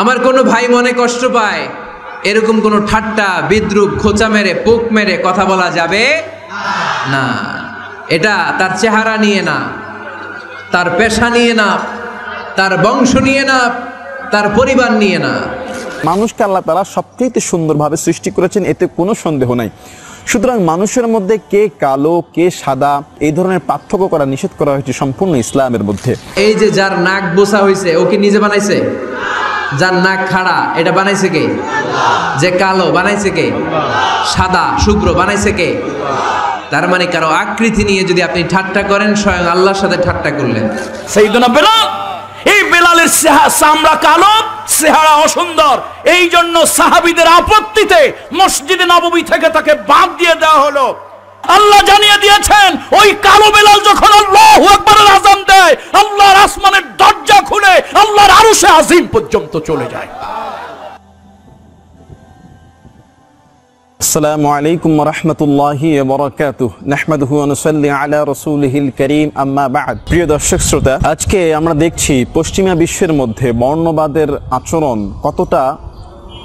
আমার কোনো ভাই মনে কষ্ট পায় এরকম কোনো ঠাট্টা বিদ্রুপ খোঁচা মেরে পোক মেরে কথা বলা যাবে না এটা তার চেহারা নিয়ে না তার পেশা নিয়ে না তার বংশ নিয়ে না তার পরিবার নিয়ে না মানুষকে আল্লাহ তারা সবচেয়ে সুন্দরভাবে সৃষ্টি করেছেন এতে কোনো সন্দেহ নাই সুতরাং মানুষের মধ্যে কে কালো কে সাদা এই ধরনের পার্থক্য করা নিষেধ করা হয়েছে সম্পূর্ণ ইসলামের মধ্যে এই যে যার নাক বোসা হয়েছে ও কি নিজে বানাইছে যার নাক খাড়া এটা বানাইছে কে যে কালো বানাইছে কে সাদা শুভ্র বানাইছে কে তার মানে কারো আকৃতি নিয়ে যদি আপনি ঠাট্টা করেন স্বয়ং আল্লাহর সাথে ঠাট্টা করলেন সেইদিন বেলাল এই বেলালের চামড়া কালো চেহারা অসুন্দর এই জন্য সাহাবিদের আপত্তিতে মসজিদে নবমী থেকে তাকে বাদ দিয়ে দেওয়া হলো আল্লাহ জানিয়ে দিয়েছেন ওই কালো বেলাল যখন আল্লাহ একবারের আজান দেয় আল্লাহর আসমানের দরজা খুলে আল্লাহর আরুষে আজিম পর্যন্ত চলে যায় السلام عليكم ورحمة الله وبركاته نحمده ونصلي على رسوله الكريم أما بعد آج كي প্রিয় দর্শক শ্রোতা আজকে আমরা দেখছি পশ্চিমা বিশ্বের মধ্যে বর্ণবাদের আচরণ কতটা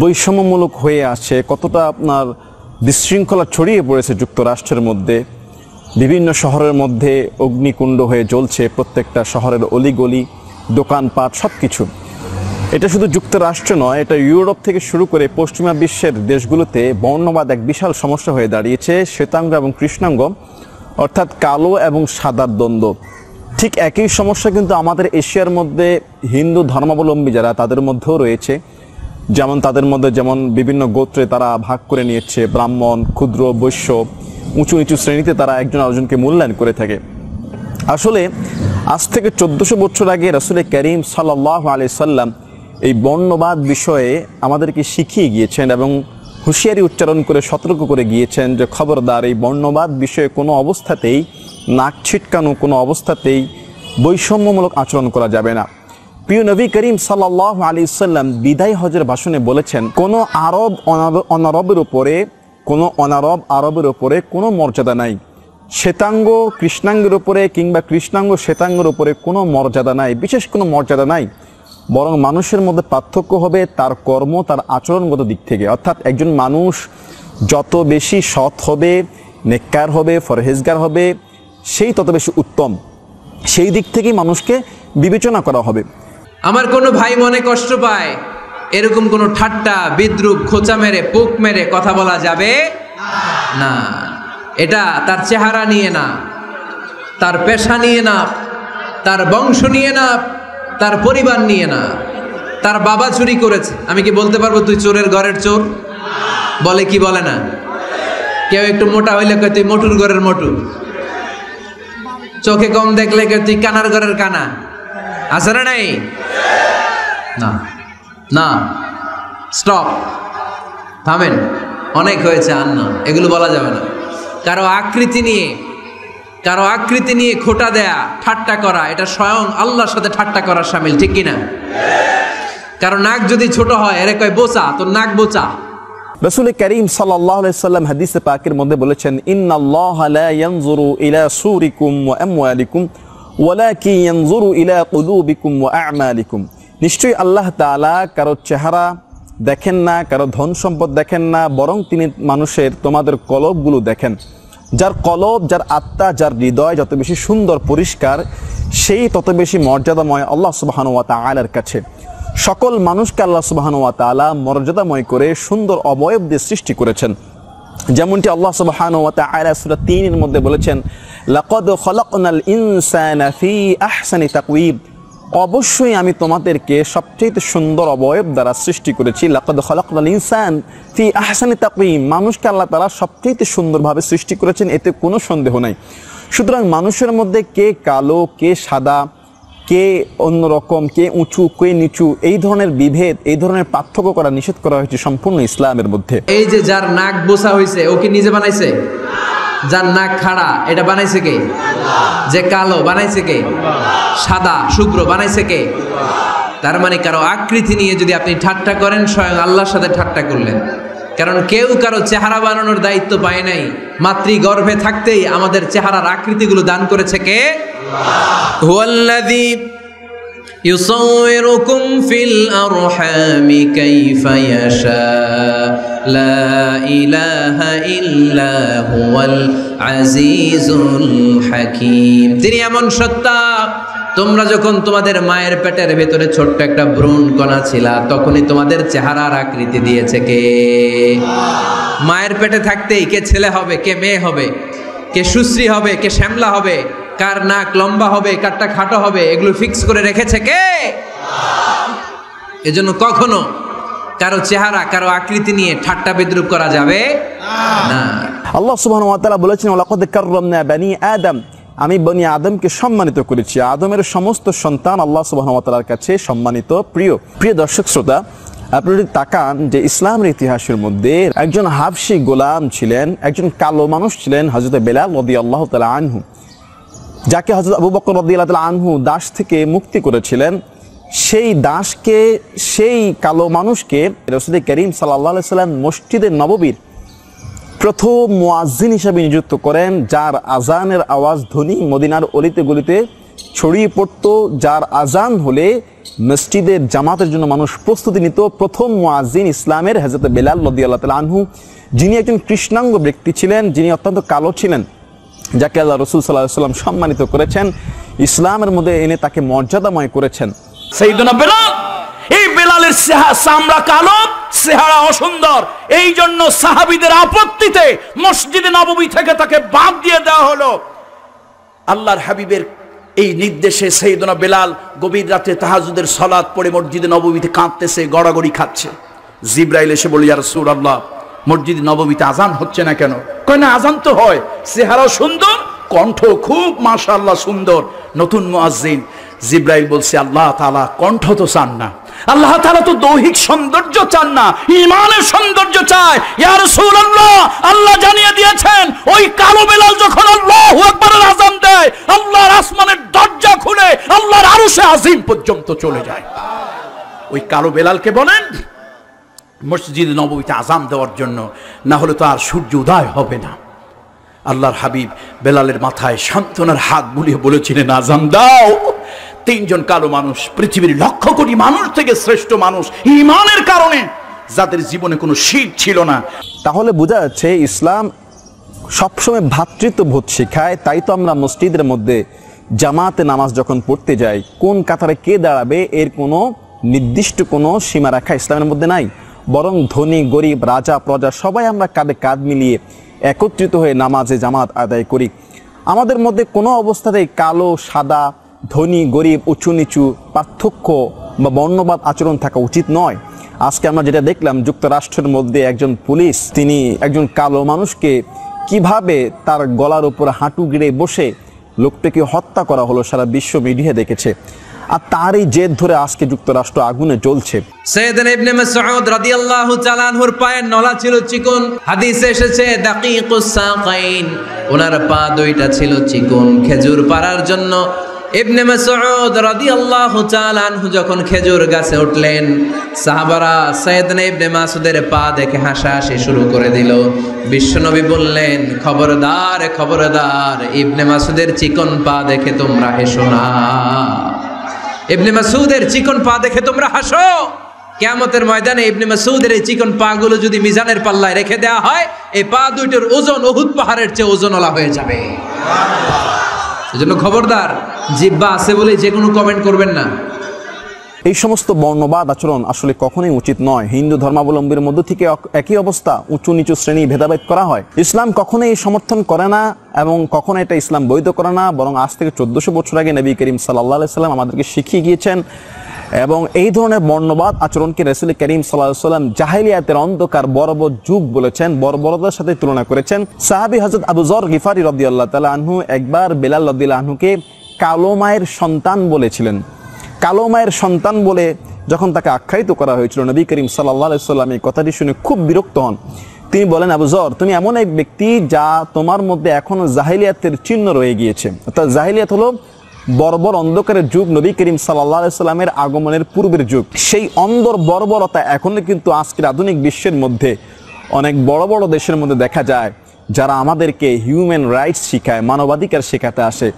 বৈষম্যমূলক হয়ে আছে কতটা اپنار বিশৃঙ্খলা ছড়িয়ে পড়েছে যুক্তরাষ্ট্রের মধ্যে বিভিন্ন শহরের মধ্যে অগ্নিকুণ্ড হয়ে জ্বলছে প্রত্যেকটা শহরের অলিগলি দোকানপাট সব কিছু এটা শুধু যুক্তরাষ্ট্র নয় এটা ইউরোপ থেকে শুরু করে পশ্চিমা বিশ্বের দেশগুলোতে বর্ণবাদ এক বিশাল সমস্যা হয়ে দাঁড়িয়েছে শ্বেতাঙ্গ এবং কৃষ্ণাঙ্গ অর্থাৎ কালো এবং সাদার দ্বন্দ্ব ঠিক একই সমস্যা কিন্তু আমাদের এশিয়ার মধ্যে হিন্দু ধর্মাবলম্বী যারা তাদের মধ্যেও রয়েছে যেমন তাদের মধ্যে যেমন বিভিন্ন গোত্রে তারা ভাগ করে নিয়েছে ব্রাহ্মণ ক্ষুদ্র বৈশ্য উঁচু নিচু শ্রেণীতে তারা একজন আরেকজনকে মূল্যায়ন করে থাকে আসলে আজ থেকে চোদ্দোশো বছর আগে রসুলের করিম সাল্লাহ আলি সাল্লাম এই বর্ণবাদ বিষয়ে আমাদেরকে শিখিয়ে গিয়েছেন এবং হুঁশিয়ারি উচ্চারণ করে সতর্ক করে গিয়েছেন যে খবরদার এই বর্ণবাদ বিষয়ে কোনো অবস্থাতেই নাক ছিটকানো কোনো অবস্থাতেই বৈষম্যমূলক আচরণ করা যাবে না প্রিয় নবী করিম সাল্লাহ আলী সাল্লাম বিদায় হজের ভাষণে বলেছেন কোনো আরব অনারবের উপরে কোনো অনারব আরবের উপরে কোনো মর্যাদা নাই শ্বেতাঙ্গ কৃষ্ণাঙ্গের উপরে কিংবা কৃষ্ণাঙ্গ শ্বেতাঙ্গের উপরে কোনো মর্যাদা নাই বিশেষ কোনো মর্যাদা নাই বরং মানুষের মধ্যে পার্থক্য হবে তার কর্ম তার আচরণগত দিক থেকে অর্থাৎ একজন মানুষ যত বেশি সৎ হবে নেককার হবে ফরহেজগার হবে সেই তত বেশি উত্তম সেই দিক থেকেই মানুষকে বিবেচনা করা হবে আমার কোনো ভাই মনে কষ্ট পায় এরকম কোনো ঠাট্টা বিদ্রুপ খোঁচা মেরে পোক মেরে কথা বলা যাবে না এটা তার চেহারা নিয়ে না তার পেশা নিয়ে না তার বংশ নিয়ে না তার পরিবার নিয়ে না তার বাবা চুরি করেছে আমি কি বলতে পারবো তুই চোরের ঘরের চোর বলে কি বলে না কেউ একটু মোটা হইলে কে তুই মোটুর ঘরের মোটু চোখে কম দেখলে কে তুই কানার ঘরের কানা আছে না নাই না না স্টপ থামেন অনেক হয়েছে আর না এগুলো বলা যাবে না কারো আকৃতি নিয়ে কারো আকৃতি নিয়ে খোটা দেয়া ঠাট্টা করা এটা স্বয়ং আল্লাহর সাথে ঠাট্টা করার সামিল ঠিক কিনা কারো নাক যদি ছোট হয় এর কয় বোচা তোর নাক বোচা রসুল করিম সাল্লাম পাকের মধ্যে বলেছেন ইন্নাল্লাহ লা ইলা সুরিকুম ওয়া আমওয়ালিকুম ওয়ালাকি ইয়ানজুরু ইলা কুলুবিকুম ওয়া আমালিকুম নিশ্চয়ই আল্লাহ তাআলা কারো চেহারা দেখেন না কারো ধন সম্পদ দেখেন না বরং তিনি মানুষের তোমাদের কলবগুলো দেখেন যার কলব যার আত্মা যার হৃদয় যত বেশি সুন্দর পরিষ্কার সেই তত বেশি মর্যাদাময় আল্লাহ সুবাহানুয়া তালার কাছে সকল মানুষকে আল্লাহ সুবাহানুয়া তালা মর্যাদাময় করে সুন্দর অবয়ব দিয়ে সৃষ্টি করেছেন যেমনটি আল্লাহ সুবহান ও তাআলা সূরা তিনের মধ্যে বলেছেন লাকাদ খলাকনাল ইনসান ফি আহসানি তাকুইব অবশ্যই আমি তোমাদেরকে সবচেয়ে সুন্দর অবয়ব দ্বারা সৃষ্টি করেছি লাকাদ খলাকনাল ইনসান ফি আহসানি তাকুইব মানুষকে আল্লাহ তালা সবচেয়ে সুন্দরভাবে সৃষ্টি করেছেন এতে কোনো সন্দেহ নাই সুতরাং মানুষের মধ্যে কে কালো কে সাদা কে অন্যরকম কে উঁচু কে নিচু এই ধরনের বিভেদ এই ধরনের পার্থক্য করা নিষেধ করা হয়েছে সম্পূর্ণ ইসলামের মধ্যে এই যে যার নাক বোসা হয়েছে ও কি নিজে বানাইছে যার নাক খাড়া এটা বানাইছে কে যে কালো বানাইছে কে সাদা শুভ্র বানাইছে কে তার মানে কারো আকৃতি নিয়ে যদি আপনি ঠাট্টা করেন স্বয়ং আল্লাহর সাথে ঠাট্টা করলেন কারণ কেউ কারো চেহারা বানানোর দায়িত্ব পায় নাই গর্ভে থাকতেই আমাদের চেহারার আকৃতিগুলো দান করেছে কে يصوركم في الأرحام كيف يشاء لا إله إلا هو العزيز الحكيم তিনি এমন সত্তা তোমরা যখন তোমাদের মায়ের পেটের ভেতরে ছোট্ট একটা ভ্রূণ কণা ছিল তখনই তোমাদের চেহারার আকৃতি দিয়েছে কে মায়ের পেটে থাকতেই কে ছেলে হবে কে মেয়ে হবে কে সুশ্রী হবে কে শ্যামলা হবে কার নাক লম্বা হবে কারটা খাটো হবে এগুলো ফিক্স করে রেখেছে কে এজন্য কখনো কারো চেহারা কারো আকৃতি নিয়ে ঠাট্টা বিদ্রুপ করা যাবে না আল্লাহ সুবহানাহু ওয়া তাআলা বলেছেন লাকাদ কাররামনা বানি আদম আমি বনি আদমকে সম্মানিত করেছি আদমের সমস্ত সন্তান আল্লাহ সুবাহতালার কাছে সম্মানিত প্রিয় প্রিয় দর্শক শ্রোতা আপনি যদি তাকান যে ইসলামের ইতিহাসের মধ্যে একজন হাফসি গোলাম ছিলেন একজন কালো মানুষ ছিলেন হজরত বেলাল নদী আল্লাহ তালা আনহু যাকে হজরত আবু বকর নদী আল্লাহ আনহু দাস থেকে মুক্তি করেছিলেন সেই দাসকে সেই কালো মানুষকে রসদে করিম সাল্লাহ সাল্লাম মসজিদে নববীর প্রথম মোয়াজিন হিসাবে নিযুক্ত করেন যার আজানের আওয়াজ ধ্বনি মদিনার অলিতে গলিতে ছড়িয়ে পড়ত যার আজান হলে মসজিদের জামাতের জন্য মানুষ প্রস্তুতি নিত প্রথম মোয়াজিন ইসলামের হেজরত বেলাল নদী আল্লাহ তাল আনহু যিনি একজন কৃষ্ণাঙ্গ ব্যক্তি ছিলেন যিনি অত্যন্ত কালো ছিলেন যাকে আল্লাহ রসুল সাল্লাহ সাল্লাম সম্মানিত করেছেন ইসলামের মধ্যে এনে তাকে মর্যাদাময় করেছেন সেই জন্য বেলাল এই বেলালের চামড়া কালো চেহারা অসুন্দর এই জন্য সাহাবিদের আপত্তিতে মসজিদে নবমী থেকে তাকে বাদ দিয়ে দেওয়া হলো আল্লাহর হাবিবের এই নির্দেশে সেইদনা বেলাল গভীর রাতে তাহাজুদের সলাদ পড়ে মসজিদে নবমীতে কাঁদতেছে গড়াগড়ি খাচ্ছে জিব্রাইল এসে বলি আর সুর আল্লাহ মসজিদ নবমীতে আজান হচ্ছে না কেন কেন আজান তো হয় চেহারা সুন্দর কণ্ঠ খুব মাশাল্লাহ সুন্দর নতুন মুয়াজ্জিন জিব্রাইল বলছে আল্লাহ তালা কণ্ঠ তো চান না আল্লাহ তারা তো দৈহিক সৌন্দর্য চান না ইমানের সৌন্দর্য চায় আল্লাহ জানিয়ে দিয়েছেন ওই কালো বেলাল যখন আল্লাহ একবারের আজান দেয় আল্লাহর আসমানের দরজা খুলে আল্লাহর আরো সে আজিম পর্যন্ত চলে যায় ওই কালো বেলালকে বলেন মসজিদ নবীতে আজাম দেওয়ার জন্য না হলে তো আর সূর্য উদয় হবে না আল্লাহর হাবিব বেলালের মাথায় সান্ত্বনার হাত বুলিয়ে বলেছিলেন আজাম দাও তিনজন কালো মানুষ পৃথিবীর লক্ষ কোটি মানুষ থেকে শ্রেষ্ঠ মানুষ ইমানের কারণে যাদের জীবনে কোনো শীত ছিল না তাহলে বোঝা যাচ্ছে ইসলাম সবসময় ভ্রাতৃত্ববোধ শেখায় তাই তো আমরা মসজিদের মধ্যে জামাতে নামাজ যখন পড়তে যাই কোন কাতারে কে দাঁড়াবে এর কোনো নির্দিষ্ট কোনো সীমা রাখা ইসলামের মধ্যে নাই বরং ধনী গরিব রাজা প্রজা সবাই আমরা কাঁধে কাঁধ মিলিয়ে একত্রিত হয়ে নামাজে জামাত আদায় করি আমাদের মধ্যে কোনো অবস্থাতেই কালো সাদা ধনী গরিব উঁচু নিচু পার্থক্য বা বর্ণবাদ আচরণ থাকা উচিত নয় আজকে আমরা যেটা দেখলাম যুক্তরাষ্ট্রের মধ্যে একজন পুলিশ তিনি একজন কালো মানুষকে কিভাবে তার গলার উপর হাঁটু গিড়ে বসে লোকটাকে হত্যা করা হলো সারা বিশ্ব মিডিয়া দেখেছে আর তারই জেদ ধরে আজকে যুক্তরাষ্ট্র আগুনে জ্বলছে সৈয়দান ইবনে মাসউদ রাদিয়াল্লাহু তাআলা আনহুর পায়ের নলা ছিল চিকন হাদিসে এসেছে দাকিকুস সাকাইন ওনার পা দুইটা ছিল চিকন খেজুর পাড়ার জন্য ইবনে মাসউদ রাদিয়াল্লাহু তাআলা আনহু যখন খেজুর গাছে উঠলেন সাহাবারা সাইয়েদনা ইবনে মাসউদের পা দেখে হাসাহাসি শুরু করে দিল বিশ্বনবী বললেন খবরদার খবরদার ইবনে মাসউদের চিকন পা দেখে তোমরা হেসো না ইবনে মাসউদের চিকন পা দেখে তোমরা হাসো কেয়ামতের ময়দানে ইবনে মাসউদের এই চিকন পাগুলো যদি মিজানের পাল্লায় রেখে দেওয়া হয় এই পা দুইটির ওজন উহুদ পাহাড়ের চেয়ে ওজন ওজনওয়ালা হয়ে যাবে সুবহানাল্লাহ সেজন্য খবরদার জিব্বা আছে বলে যে কোনো কমেন্ট করবেন না এই সমস্ত বর্ণবাদ আচরণ আসলে কখনোই উচিত নয় হিন্দু ধর্মাবলম্বীর মধ্য থেকে একই অবস্থা উঁচু নিচু শ্রেণী ভেদাভেদ করা হয় ইসলাম কখনোই সমর্থন করে না এবং কখনো এটা ইসলাম বৈধ করে না বরং আজ থেকে চোদ্দশো বছর আগে নবী করিম সাল্লাহ সাল্লাম আমাদেরকে শিখিয়ে গিয়েছেন এবং এই ধরনের বর্ণবাদ আচরণকে রসুল করিম সাল্লাম জাহেলিয়াতের অন্ধকার বর্বর যুগ বলেছেন বর্বরতার সাথে তুলনা করেছেন সাহাবি হজরত জর গিফারি রব্দি আল্লাহ তালা আহু একবার বেলাল রব্দিল আহুকে কালো মায়ের সন্তান বলেছিলেন কালো মায়ের সন্তান বলে যখন তাকে আখ্যায়িত করা হয়েছিল নবী করিম সাল্লাহ সাল্লাম এই কথাটি শুনে খুব বিরক্ত হন তিনি বলেন আবু জর তুমি এমন এক ব্যক্তি যা তোমার মধ্যে এখনও জাহেলিয়াতের চিহ্ন রয়ে গিয়েছে অর্থাৎ জাহেলিয়াত হলো বর্বর অন্ধকারের যুগ নবী করিম সাল্লা সাল্লামের আগমনের পূর্বের যুগ সেই অন্দর বর্বরতা এখনও কিন্তু আজকের আধুনিক বিশ্বের মধ্যে অনেক বড় বড় দেশের মধ্যে দেখা যায় যারা আমাদেরকে হিউম্যান রাইটস শেখায় মানবাধিকার শেখাতে আসে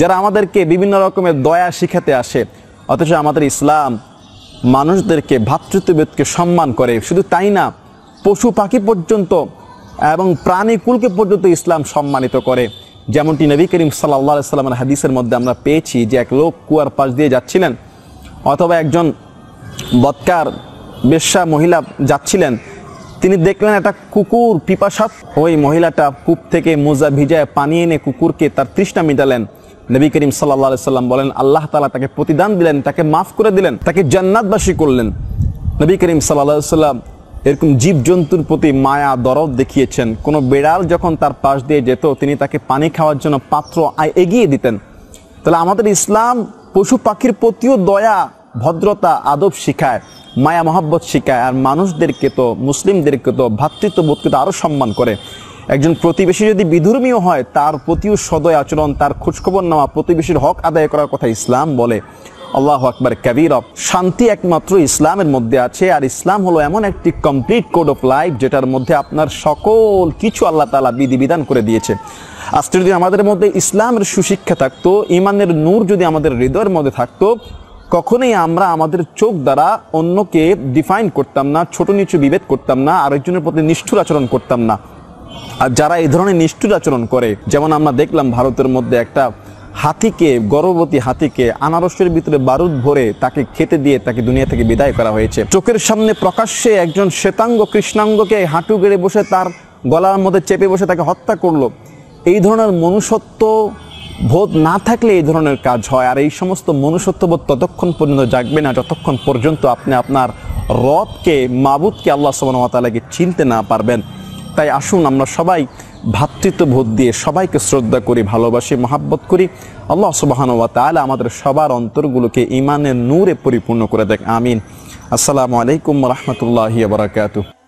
যারা আমাদেরকে বিভিন্ন রকমের দয়া শিখাতে আসে অথচ আমাদের ইসলাম মানুষদেরকে ভাতৃত্ববেদকে সম্মান করে শুধু তাই না পশু পাখি পর্যন্ত এবং প্রাণীকুলকে পর্যন্ত ইসলাম সম্মানিত করে যেমনটি নবী করিম সাল্লাহ সাল্লামের হাদিসের মধ্যে আমরা পেয়েছি যে এক লোক কুয়ার পাশ দিয়ে যাচ্ছিলেন অথবা একজন বৎকার বেশ্যা মহিলা যাচ্ছিলেন তিনি দেখলেন একটা কুকুর পিপাসাপ ওই মহিলাটা কূপ থেকে মোজা ভিজায় পানি এনে কুকুরকে তার তৃষ্ণা মিটালেন নবী করিম সাল্লা সাল্লাম বলেন আল্লাহ তালা তাকে প্রতিদান দিলেন তাকে মাফ করে দিলেন তাকে জান্নাতবাসী করলেন নবী করিম সাল্লা সাল্লাম এরকম জীবজন্তুর প্রতি মায়া দরদ দেখিয়েছেন কোনো বেড়াল যখন তার পাশ দিয়ে যেত তিনি তাকে পানি খাওয়ার জন্য পাত্র এগিয়ে দিতেন তাহলে আমাদের ইসলাম পশু পাখির প্রতিও দয়া ভদ্রতা আদব শিখায় মায়া মহাব্বত শিখায় আর মানুষদেরকে তো মুসলিমদেরকে তো ভ্রাতৃত্ববোধকে তো আরও সম্মান করে একজন প্রতিবেশী যদি বিধর্মীয় হয় তার প্রতিও সদয় আচরণ তার খোঁজখবর নেওয়া প্রতিবেশীর হক আদায় করার কথা ইসলাম বলে আল্লাহ আকবর অফ শান্তি একমাত্র ইসলামের মধ্যে আছে আর ইসলাম হলো এমন একটি কমপ্লিট কোড অফ লাইফ যেটার মধ্যে আপনার সকল কিছু আল্লাহ তালা বিধিবিধান করে দিয়েছে আজকে যদি আমাদের মধ্যে ইসলামের সুশিক্ষা থাকতো ইমানের নূর যদি আমাদের হৃদয়ের মধ্যে থাকতো কখনোই আমরা আমাদের চোখ দ্বারা অন্যকে ডিফাইন করতাম না ছোট নিচু বিভেদ করতাম না আরেকজনের প্রতি নিষ্ঠুর আচরণ করতাম না আর যারা এই ধরনের নিষ্ঠুর আচরণ করে যেমন আমরা দেখলাম ভারতের মধ্যে একটা হাতিকে গর্ভবতী হাতিকে আনারসের ভিতরে বারুদ ভরে তাকে খেতে দিয়ে তাকে দুনিয়া থেকে বিদায় করা হয়েছে চোখের সামনে প্রকাশ্যে একজন শ্বেতাঙ্গ কৃষ্ণাঙ্গকে হাঁটু গেড়ে বসে তার গলার মধ্যে চেপে বসে তাকে হত্যা করলো এই ধরনের মনুষ্যত্ব বোধ না থাকলে এই ধরনের কাজ হয় আর এই সমস্ত মনুষ্যত্ববোধ ততক্ষণ পর্যন্ত জাগবে না যতক্ষণ পর্যন্ত আপনি আপনার রবকে মাবুদকে আল্লাহ সুবাহ তালাকে চিনতে না পারবেন তাই আসুন আমরা সবাই ভোট দিয়ে সবাইকে শ্রদ্ধা করি ভালোবাসি মহাব্বত করি আল্লাহ সুবাহানুয়া তাহলে আমাদের সবার অন্তরগুলোকে ইমানের নূরে পরিপূর্ণ করে দেখ আমিন আসসালামু আলাইকুম রহমতুল্লাহ বারাকাতু